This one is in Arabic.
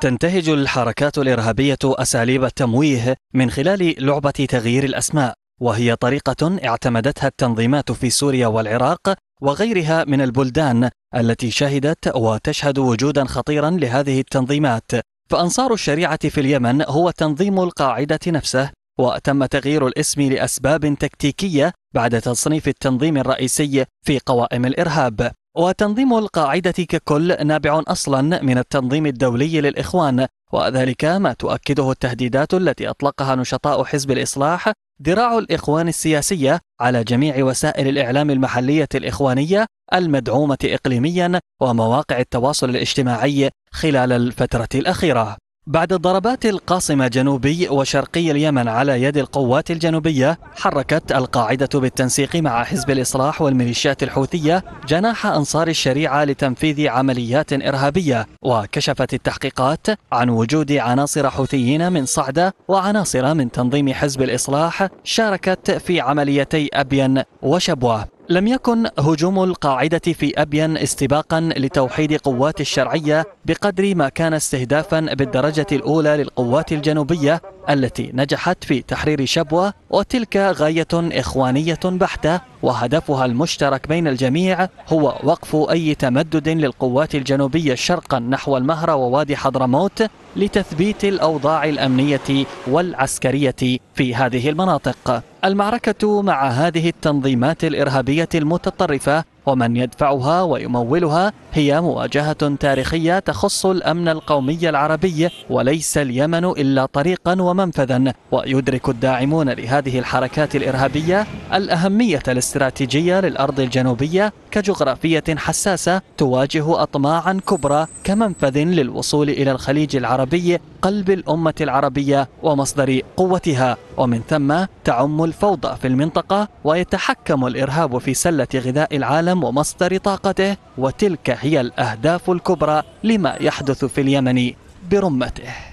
تنتهج الحركات الإرهابية أساليب التمويه من خلال لعبة تغيير الأسماء وهي طريقة اعتمدتها التنظيمات في سوريا والعراق وغيرها من البلدان التي شهدت وتشهد وجودا خطيرا لهذه التنظيمات فأنصار الشريعة في اليمن هو تنظيم القاعدة نفسه وتم تغيير الاسم لأسباب تكتيكية بعد تصنيف التنظيم الرئيسي في قوائم الإرهاب وتنظيم القاعدة ككل نابع أصلا من التنظيم الدولي للإخوان وذلك ما تؤكده التهديدات التي أطلقها نشطاء حزب الإصلاح ذراع الإخوان السياسية على جميع وسائل الإعلام المحلية الإخوانية المدعومة إقليميا ومواقع التواصل الاجتماعي خلال الفترة الأخيرة بعد الضربات القاصمة جنوبي وشرقي اليمن على يد القوات الجنوبية حركت القاعدة بالتنسيق مع حزب الإصلاح والميليشيات الحوثية جناح أنصار الشريعة لتنفيذ عمليات إرهابية وكشفت التحقيقات عن وجود عناصر حوثيين من صعدة وعناصر من تنظيم حزب الإصلاح شاركت في عمليتي أبين وشبوة لم يكن هجوم القاعدة في أبين استباقا لتوحيد قوات الشرعية بقدر ما كان استهدافا بالدرجة الأولى للقوات الجنوبية التي نجحت في تحرير شبوة وتلك غاية إخوانية بحتة وهدفها المشترك بين الجميع هو وقف أي تمدد للقوات الجنوبية شرقا نحو المهرة ووادي حضرموت لتثبيت الأوضاع الأمنية والعسكرية في هذه المناطق المعركة مع هذه التنظيمات الإرهابية المتطرفة ومن يدفعها ويمولها هي مواجهة تاريخية تخص الأمن القومي العربي وليس اليمن إلا طريقا ومنفذا ويدرك الداعمون لهذه الحركات الإرهابية الأهمية الاستراتيجية للأرض الجنوبية كجغرافية جغرافية حساسة تواجه أطماعا كبرى كمنفذ للوصول إلى الخليج العربي قلب الأمة العربية ومصدر قوتها ومن ثم تعم الفوضى في المنطقة ويتحكم الإرهاب في سلة غذاء العالم ومصدر طاقته وتلك هي الأهداف الكبرى لما يحدث في اليمن برمته